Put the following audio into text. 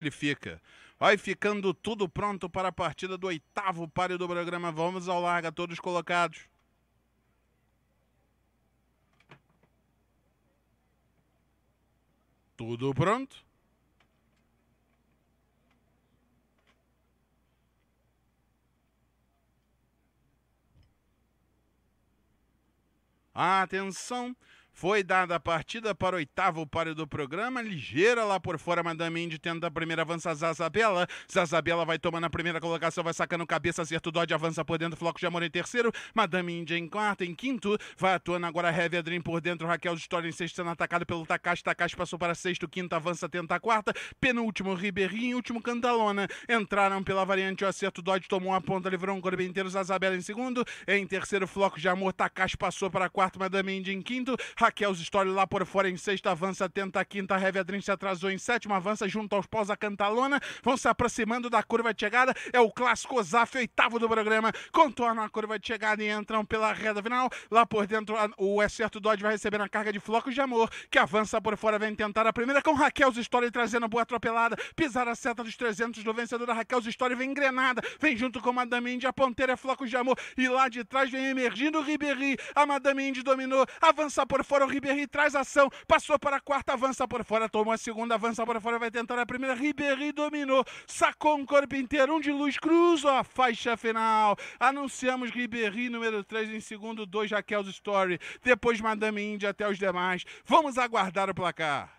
ele fica. Vai ficando tudo pronto para a partida do oitavo páreo do programa. Vamos ao larga, todos colocados. Tudo pronto? Atenção! Foi dada a partida para o oitavo páreo do programa. Ligeira lá por fora, Madame Indy tenta a primeira, avança Zazabela. Zazabela vai tomando a primeira colocação, vai sacando cabeça, acerto Dodge, avança por dentro, Floco de Amor em terceiro. Madame Indy em quarto, em quinto. Vai atuando agora Heavy Dream por dentro, Raquel de em sexto, sendo atacado pelo Takashi. Takashi passou para sexto, quinto, avança, tenta a quarta. Penúltimo, Ribeirinho, último, Cantalona. Entraram pela variante, o acerto Dodge tomou a ponta, livrou um corpo inteiro, Zazabela em segundo. Em terceiro, Floco de Amor, Takashi passou para quarto, Madame Indy em quinto. Raquel's Story lá por fora em sexta avança, tenta a quinta, Revedrin se atrasou em sétima, avança junto aos pós a Cantalona, vão se aproximando da curva de chegada, é o clássico Ozaf, oitavo do programa, contornam a curva de chegada e entram pela reta final, lá por dentro o Excerto é Dodge vai receber a carga de flocos de amor, que avança por fora, vem tentar a primeira com Raquel's Story trazendo boa atropelada, pisar a seta dos 300 do vencedor, Raquel Raquel's Story vem engrenada, vem junto com Madame Indy, a ponteira é flocos de amor, e lá de trás vem emergindo o Ribéry, a Madame Indy dominou, avança por fora, fora, o Ribéry traz ação, passou para a quarta, avança por fora, tomou a segunda, avança por fora, vai tentar a primeira, Ribéry dominou, sacou um corpo inteiro, um de luz, cruzou a faixa final. Anunciamos Ribéry número 3 em segundo, 2 Raquel's Story, depois Madame Índia até os demais. Vamos aguardar o placar.